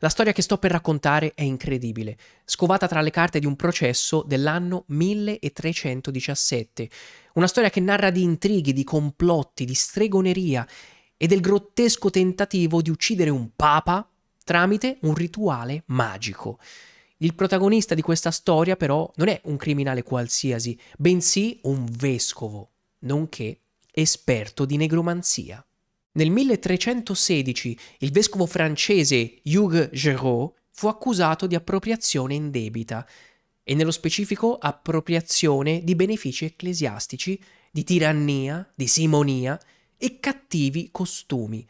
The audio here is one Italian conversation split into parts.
La storia che sto per raccontare è incredibile, scovata tra le carte di un processo dell'anno 1317. Una storia che narra di intrighi, di complotti, di stregoneria e del grottesco tentativo di uccidere un papa tramite un rituale magico. Il protagonista di questa storia però non è un criminale qualsiasi, bensì un vescovo, nonché esperto di negromanzia. Nel 1316 il vescovo francese Hugues Giraud fu accusato di appropriazione indebita e nello specifico appropriazione di benefici ecclesiastici, di tirannia, di simonia e cattivi costumi.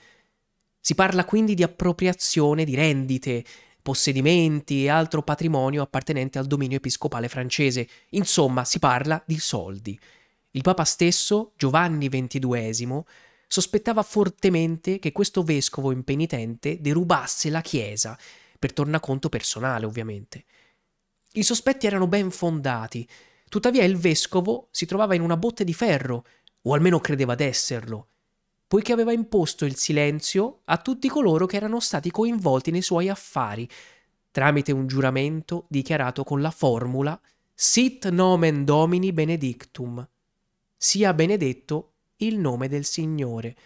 Si parla quindi di appropriazione di rendite, possedimenti e altro patrimonio appartenente al dominio episcopale francese. Insomma, si parla di soldi. Il Papa stesso, Giovanni XXII, sospettava fortemente che questo vescovo impenitente derubasse la chiesa, per tornaconto personale ovviamente. I sospetti erano ben fondati, tuttavia il vescovo si trovava in una botte di ferro, o almeno credeva d'esserlo, poiché aveva imposto il silenzio a tutti coloro che erano stati coinvolti nei suoi affari, tramite un giuramento dichiarato con la formula Sit nomen Domini benedictum, sia benedetto il nome del Signore.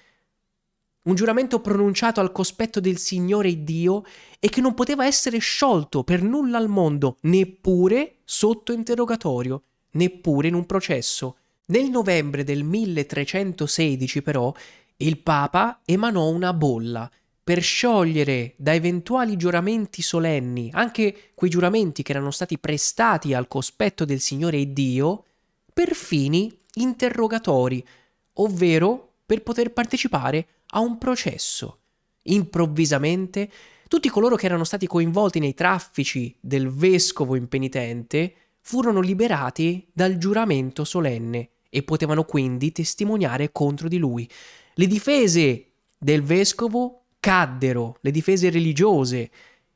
Un giuramento pronunciato al cospetto del Signore Dio e che non poteva essere sciolto per nulla al mondo, neppure sotto interrogatorio, neppure in un processo. Nel novembre del 1316, però, il Papa emanò una bolla per sciogliere da eventuali giuramenti solenni, anche quei giuramenti che erano stati prestati al cospetto del Signore Dio, per fini interrogatori, ovvero per poter partecipare a un processo. Improvvisamente, tutti coloro che erano stati coinvolti nei traffici del vescovo impenitente furono liberati dal giuramento solenne e potevano quindi testimoniare contro di lui. Le difese del vescovo caddero, le difese religiose,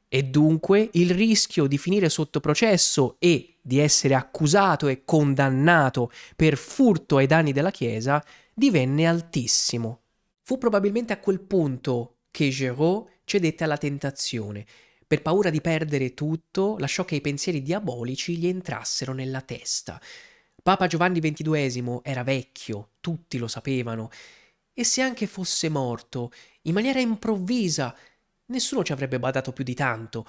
e dunque il rischio di finire sotto processo e di essere accusato e condannato per furto ai danni della Chiesa divenne altissimo. Fu probabilmente a quel punto che Giraud cedette alla tentazione. Per paura di perdere tutto, lasciò che i pensieri diabolici gli entrassero nella testa. Papa Giovanni XXII era vecchio, tutti lo sapevano, e se anche fosse morto, in maniera improvvisa, nessuno ci avrebbe badato più di tanto.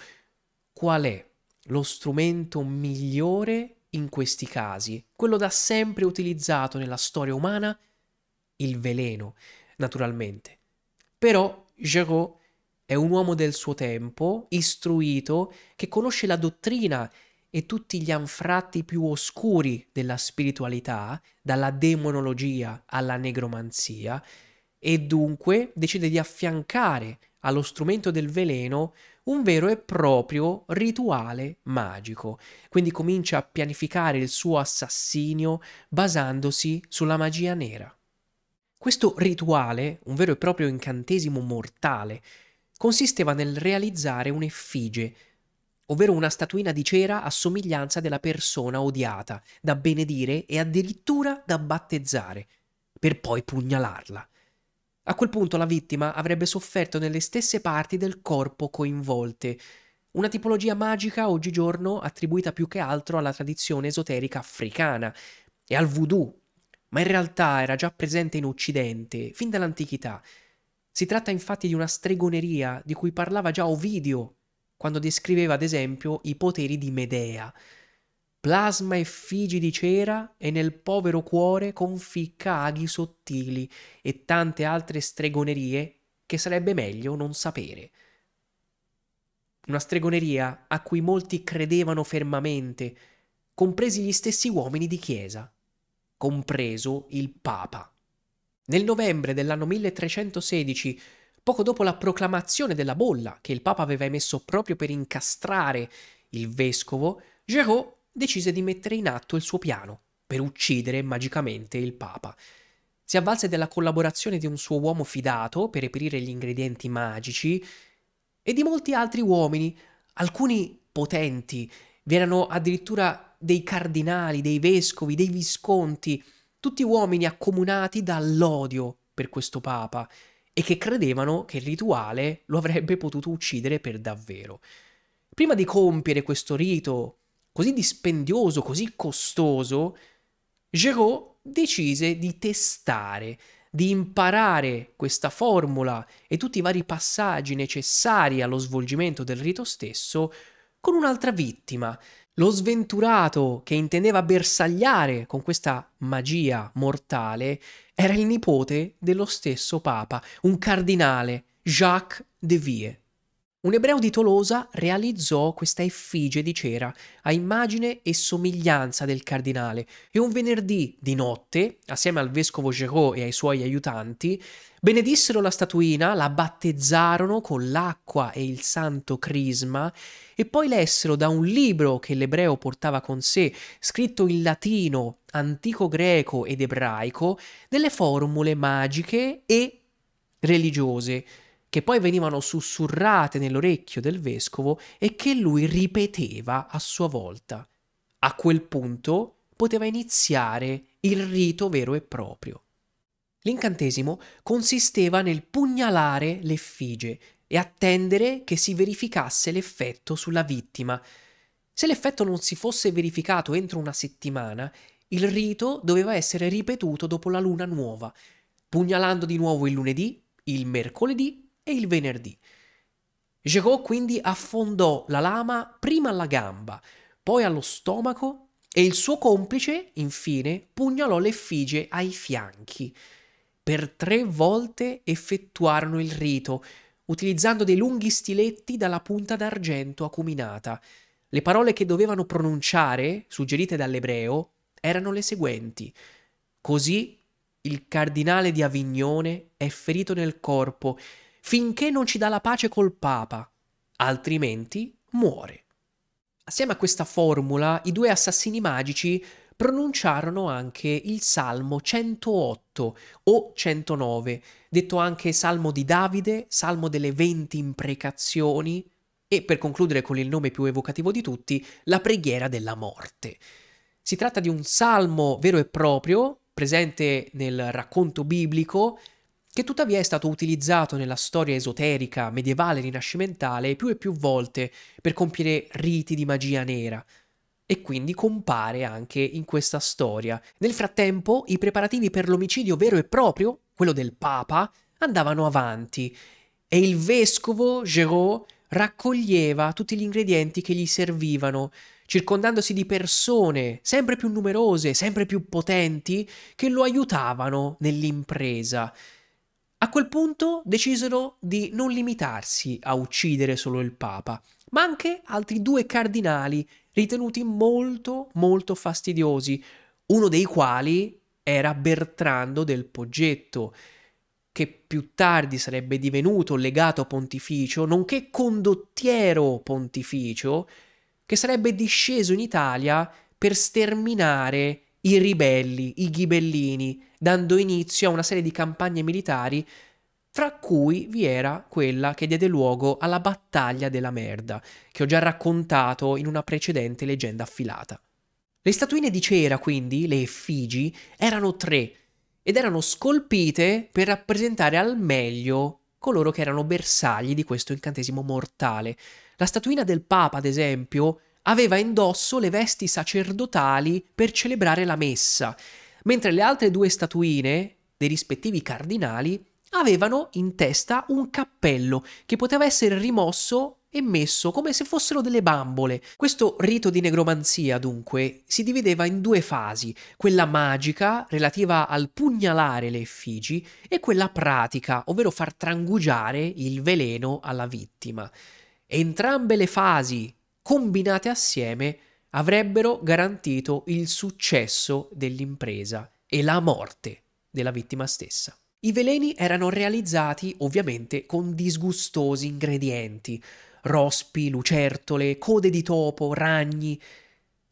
Qual è lo strumento migliore in questi casi, quello da sempre utilizzato nella storia umana il veleno, naturalmente. Però Giraud è un uomo del suo tempo, istruito, che conosce la dottrina e tutti gli anfratti più oscuri della spiritualità, dalla demonologia alla negromanzia, e dunque decide di affiancare allo strumento del veleno un vero e proprio rituale magico. Quindi comincia a pianificare il suo assassinio basandosi sulla magia nera. Questo rituale, un vero e proprio incantesimo mortale, consisteva nel realizzare un'effigie, ovvero una statuina di cera a somiglianza della persona odiata, da benedire e addirittura da battezzare, per poi pugnalarla. A quel punto la vittima avrebbe sofferto nelle stesse parti del corpo coinvolte, una tipologia magica oggigiorno attribuita più che altro alla tradizione esoterica africana e al voodoo ma in realtà era già presente in Occidente, fin dall'antichità. Si tratta infatti di una stregoneria di cui parlava già Ovidio, quando descriveva ad esempio i poteri di Medea. Plasma effigi di cera e nel povero cuore conficca aghi sottili e tante altre stregonerie che sarebbe meglio non sapere. Una stregoneria a cui molti credevano fermamente, compresi gli stessi uomini di chiesa compreso il Papa. Nel novembre dell'anno 1316, poco dopo la proclamazione della bolla che il Papa aveva emesso proprio per incastrare il vescovo, Giraud decise di mettere in atto il suo piano per uccidere magicamente il Papa. Si avvalse della collaborazione di un suo uomo fidato per reperire gli ingredienti magici e di molti altri uomini, alcuni potenti. Vi erano addirittura dei cardinali, dei vescovi, dei visconti, tutti uomini accomunati dall'odio per questo papa e che credevano che il rituale lo avrebbe potuto uccidere per davvero. Prima di compiere questo rito così dispendioso, così costoso, Giraud decise di testare, di imparare questa formula e tutti i vari passaggi necessari allo svolgimento del rito stesso con un'altra vittima, lo sventurato che intendeva bersagliare con questa magia mortale era il nipote dello stesso Papa, un cardinale, Jacques de Vie. Un ebreo di Tolosa realizzò questa effigie di cera a immagine e somiglianza del cardinale e un venerdì di notte, assieme al vescovo Gerot e ai suoi aiutanti, Benedissero la statuina, la battezzarono con l'acqua e il santo crisma e poi lessero da un libro che l'ebreo portava con sé, scritto in latino, antico greco ed ebraico, delle formule magiche e religiose che poi venivano sussurrate nell'orecchio del vescovo e che lui ripeteva a sua volta. A quel punto poteva iniziare il rito vero e proprio. L'incantesimo consisteva nel pugnalare l'effigie e attendere che si verificasse l'effetto sulla vittima. Se l'effetto non si fosse verificato entro una settimana, il rito doveva essere ripetuto dopo la luna nuova, pugnalando di nuovo il lunedì, il mercoledì e il venerdì. Jacot quindi affondò la lama prima alla gamba, poi allo stomaco e il suo complice, infine, pugnalò l'effigie ai fianchi per tre volte effettuarono il rito, utilizzando dei lunghi stiletti dalla punta d'argento acuminata. Le parole che dovevano pronunciare, suggerite dall'ebreo, erano le seguenti. Così il cardinale di Avignone è ferito nel corpo finché non ci dà la pace col Papa, altrimenti muore. Assieme a questa formula, i due assassini magici pronunciarono anche il Salmo 108 o 109, detto anche Salmo di Davide, Salmo delle venti imprecazioni e, per concludere con il nome più evocativo di tutti, la preghiera della morte. Si tratta di un salmo vero e proprio, presente nel racconto biblico, che tuttavia è stato utilizzato nella storia esoterica, medievale, rinascimentale più e più volte per compiere riti di magia nera, e quindi compare anche in questa storia. Nel frattempo i preparativi per l'omicidio vero e proprio, quello del Papa, andavano avanti e il vescovo Giraud raccoglieva tutti gli ingredienti che gli servivano, circondandosi di persone sempre più numerose, sempre più potenti, che lo aiutavano nell'impresa. A quel punto decisero di non limitarsi a uccidere solo il Papa, ma anche altri due cardinali ritenuti molto molto fastidiosi, uno dei quali era Bertrando del Poggetto, che più tardi sarebbe divenuto legato pontificio, nonché condottiero pontificio, che sarebbe disceso in Italia per sterminare i ribelli, i ghibellini, dando inizio a una serie di campagne militari fra cui vi era quella che diede luogo alla battaglia della merda, che ho già raccontato in una precedente leggenda affilata. Le statuine di cera, quindi, le effigi, erano tre ed erano scolpite per rappresentare al meglio coloro che erano bersagli di questo incantesimo mortale. La statuina del Papa, ad esempio, aveva indosso le vesti sacerdotali per celebrare la messa, mentre le altre due statuine dei rispettivi cardinali avevano in testa un cappello che poteva essere rimosso e messo come se fossero delle bambole. Questo rito di negromanzia, dunque, si divideva in due fasi, quella magica, relativa al pugnalare le effigi, e quella pratica, ovvero far trangugiare il veleno alla vittima. Entrambe le fasi, combinate assieme, avrebbero garantito il successo dell'impresa e la morte della vittima stessa. I veleni erano realizzati ovviamente con disgustosi ingredienti, rospi, lucertole, code di topo, ragni,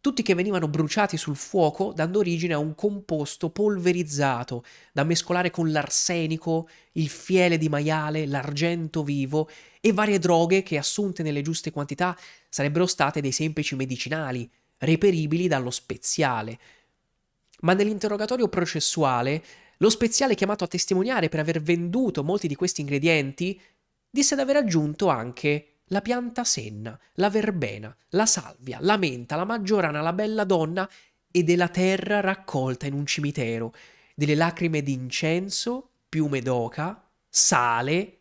tutti che venivano bruciati sul fuoco dando origine a un composto polverizzato da mescolare con l'arsenico, il fiele di maiale, l'argento vivo e varie droghe che assunte nelle giuste quantità sarebbero state dei semplici medicinali, reperibili dallo speziale. Ma nell'interrogatorio processuale lo speziale chiamato a testimoniare per aver venduto molti di questi ingredienti disse di aver aggiunto anche la pianta senna, la verbena, la salvia, la menta, la maggiorana, la bella donna e della terra raccolta in un cimitero, delle lacrime d'incenso, piume d'oca, sale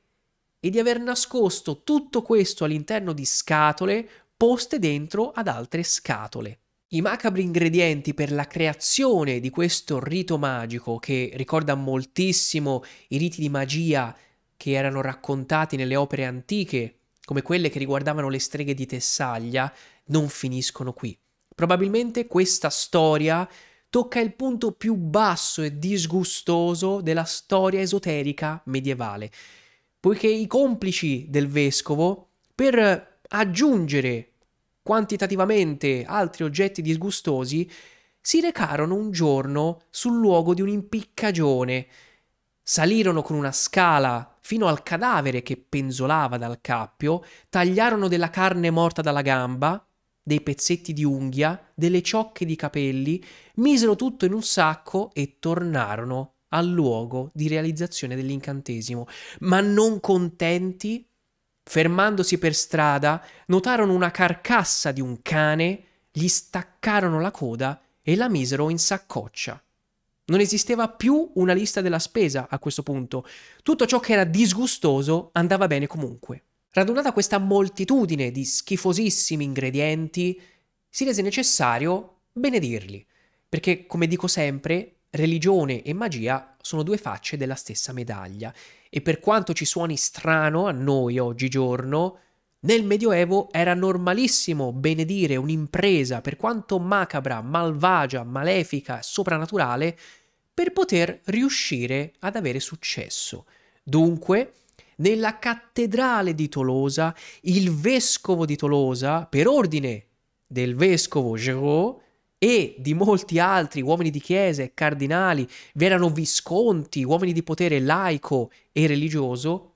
e di aver nascosto tutto questo all'interno di scatole poste dentro ad altre scatole. I macabri ingredienti per la creazione di questo rito magico, che ricorda moltissimo i riti di magia che erano raccontati nelle opere antiche, come quelle che riguardavano le streghe di Tessaglia, non finiscono qui. Probabilmente questa storia tocca il punto più basso e disgustoso della storia esoterica medievale, poiché i complici del vescovo, per aggiungere quantitativamente altri oggetti disgustosi, si recarono un giorno sul luogo di un'impiccagione. Salirono con una scala fino al cadavere che penzolava dal cappio, tagliarono della carne morta dalla gamba, dei pezzetti di unghia, delle ciocche di capelli, misero tutto in un sacco e tornarono al luogo di realizzazione dell'incantesimo. Ma non contenti, Fermandosi per strada, notarono una carcassa di un cane, gli staccarono la coda e la misero in saccoccia. Non esisteva più una lista della spesa a questo punto. Tutto ciò che era disgustoso andava bene comunque. Radunata questa moltitudine di schifosissimi ingredienti, si rese necessario benedirli, perché, come dico sempre, religione e magia sono due facce della stessa medaglia e per quanto ci suoni strano a noi oggigiorno, nel Medioevo era normalissimo benedire un'impresa, per quanto macabra, malvagia, malefica, soprannaturale, per poter riuscire ad avere successo. Dunque, nella cattedrale di Tolosa, il vescovo di Tolosa, per ordine del vescovo Giraud, e di molti altri uomini di chiese, cardinali, vi erano visconti, uomini di potere laico e religioso,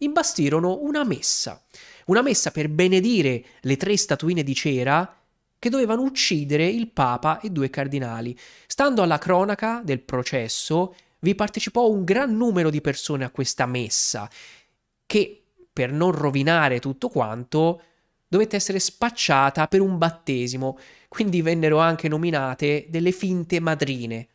imbastirono una messa, una messa per benedire le tre statuine di cera che dovevano uccidere il Papa e due cardinali. Stando alla cronaca del processo, vi partecipò un gran numero di persone a questa messa, che per non rovinare tutto quanto dovette essere spacciata per un battesimo, quindi vennero anche nominate delle finte madrine.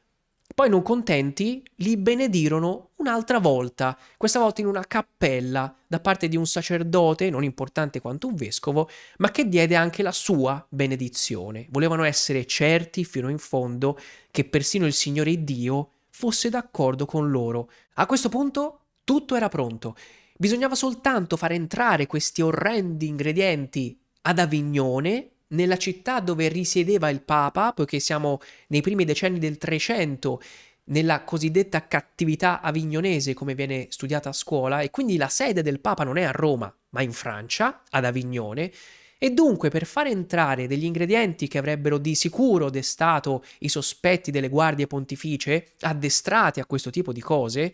Poi non contenti, li benedirono un'altra volta, questa volta in una cappella, da parte di un sacerdote, non importante quanto un vescovo, ma che diede anche la sua benedizione. Volevano essere certi fino in fondo che persino il Signore Dio fosse d'accordo con loro. A questo punto tutto era pronto. Bisognava soltanto far entrare questi orrendi ingredienti ad Avignone, nella città dove risiedeva il Papa, poiché siamo nei primi decenni del Trecento, nella cosiddetta cattività avignonese, come viene studiata a scuola, e quindi la sede del Papa non è a Roma, ma in Francia, ad Avignone, e dunque per far entrare degli ingredienti che avrebbero di sicuro destato i sospetti delle guardie pontificie, addestrate a questo tipo di cose,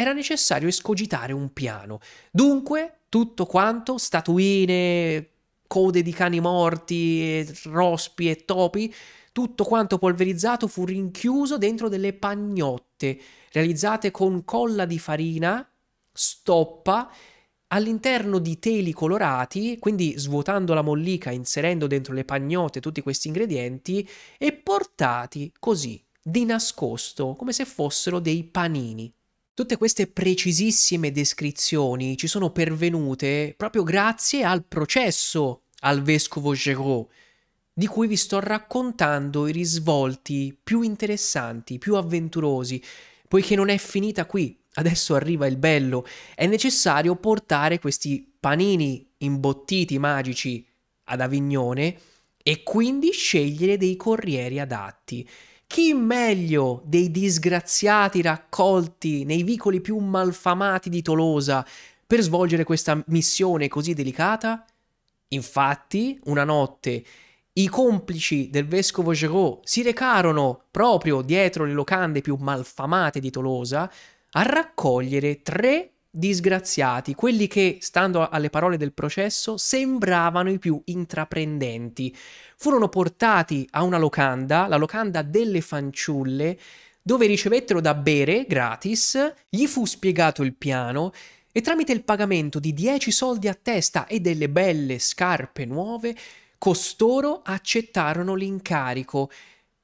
era necessario escogitare un piano. Dunque, tutto quanto, statuine, code di cani morti, rospi e topi, tutto quanto polverizzato fu rinchiuso dentro delle pagnotte realizzate con colla di farina, stoppa, all'interno di teli colorati, quindi svuotando la mollica, inserendo dentro le pagnotte tutti questi ingredienti e portati così di nascosto, come se fossero dei panini. Tutte queste precisissime descrizioni ci sono pervenute proprio grazie al processo al vescovo Giraud, di cui vi sto raccontando i risvolti più interessanti, più avventurosi, poiché non è finita qui, adesso arriva il bello, è necessario portare questi panini imbottiti magici ad Avignone e quindi scegliere dei corrieri adatti chi meglio dei disgraziati raccolti nei vicoli più malfamati di Tolosa per svolgere questa missione così delicata? Infatti, una notte, i complici del vescovo Giraud si recarono proprio dietro le locande più malfamate di Tolosa a raccogliere tre disgraziati, quelli che, stando alle parole del processo, sembravano i più intraprendenti. Furono portati a una locanda, la locanda delle fanciulle, dove ricevettero da bere gratis, gli fu spiegato il piano e tramite il pagamento di 10 soldi a testa e delle belle scarpe nuove, costoro accettarono l'incarico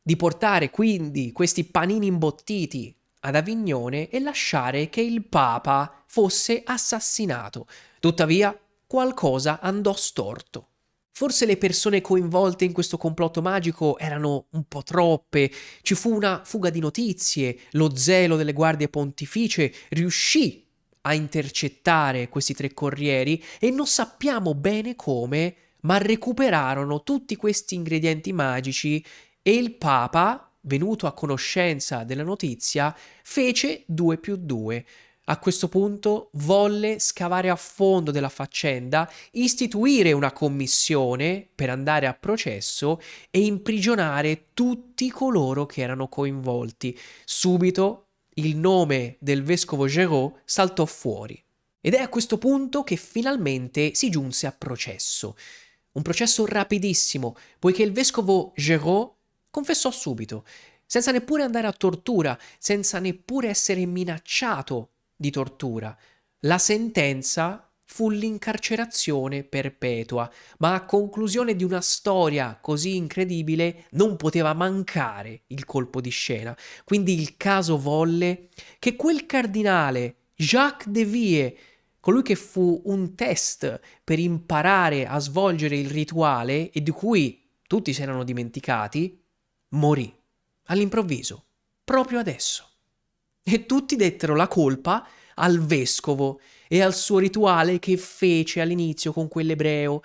di portare quindi questi panini imbottiti ad Avignone e lasciare che il Papa fosse assassinato. Tuttavia, qualcosa andò storto. Forse le persone coinvolte in questo complotto magico erano un po' troppe, ci fu una fuga di notizie, lo zelo delle guardie pontificie riuscì a intercettare questi tre corrieri e non sappiamo bene come, ma recuperarono tutti questi ingredienti magici e il Papa venuto a conoscenza della notizia, fece 2 più 2. A questo punto volle scavare a fondo della faccenda, istituire una commissione per andare a processo e imprigionare tutti coloro che erano coinvolti. Subito il nome del vescovo Gerot saltò fuori. Ed è a questo punto che finalmente si giunse a processo. Un processo rapidissimo, poiché il vescovo Gerot confessò subito, senza neppure andare a tortura, senza neppure essere minacciato di tortura. La sentenza fu l'incarcerazione perpetua, ma a conclusione di una storia così incredibile non poteva mancare il colpo di scena. Quindi il caso volle che quel cardinale, Jacques de Vie, colui che fu un test per imparare a svolgere il rituale e di cui tutti si erano dimenticati, morì, all'improvviso, proprio adesso. E tutti dettero la colpa al vescovo e al suo rituale che fece all'inizio con quell'ebreo,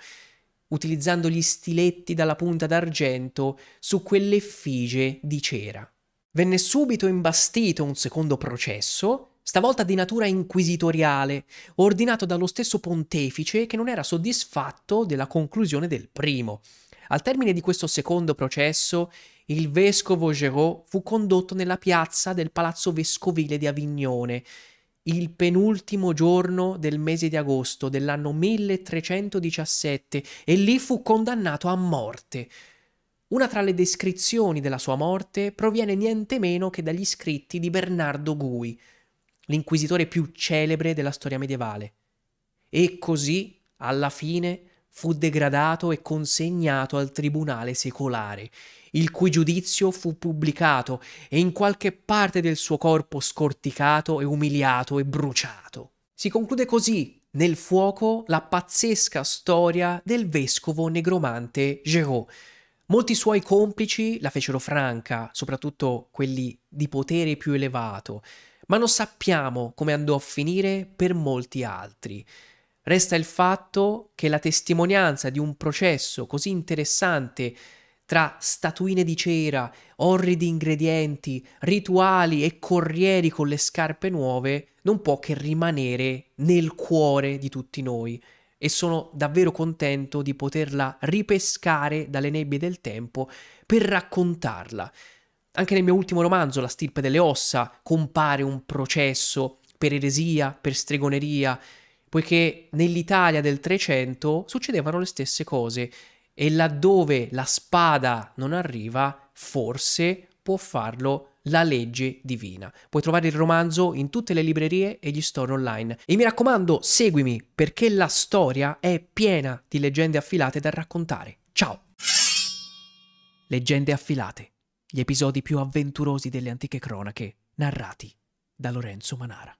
utilizzando gli stiletti dalla punta d'argento su quell'effigie di cera. Venne subito imbastito un secondo processo, stavolta di natura inquisitoriale, ordinato dallo stesso pontefice che non era soddisfatto della conclusione del primo. Al termine di questo secondo processo, il vescovo Giraud fu condotto nella piazza del palazzo vescovile di Avignone il penultimo giorno del mese di agosto dell'anno 1317 e lì fu condannato a morte. Una tra le descrizioni della sua morte proviene niente meno che dagli scritti di Bernardo Gui, l'inquisitore più celebre della storia medievale. E così, alla fine, fu degradato e consegnato al tribunale secolare, il cui giudizio fu pubblicato e in qualche parte del suo corpo scorticato e umiliato e bruciato. Si conclude così nel fuoco la pazzesca storia del vescovo negromante Géraud. Molti suoi complici la fecero franca, soprattutto quelli di potere più elevato, ma non sappiamo come andò a finire per molti altri. Resta il fatto che la testimonianza di un processo così interessante tra statuine di cera, orridi ingredienti, rituali e corrieri con le scarpe nuove non può che rimanere nel cuore di tutti noi e sono davvero contento di poterla ripescare dalle nebbie del tempo per raccontarla. Anche nel mio ultimo romanzo, La stirpe delle ossa, compare un processo per eresia, per stregoneria, poiché nell'Italia del 300 succedevano le stesse cose e laddove la spada non arriva, forse può farlo la legge divina. Puoi trovare il romanzo in tutte le librerie e gli store online. E mi raccomando, seguimi perché la storia è piena di leggende affilate da raccontare. Ciao! Leggende affilate, gli episodi più avventurosi delle antiche cronache, narrati da Lorenzo Manara.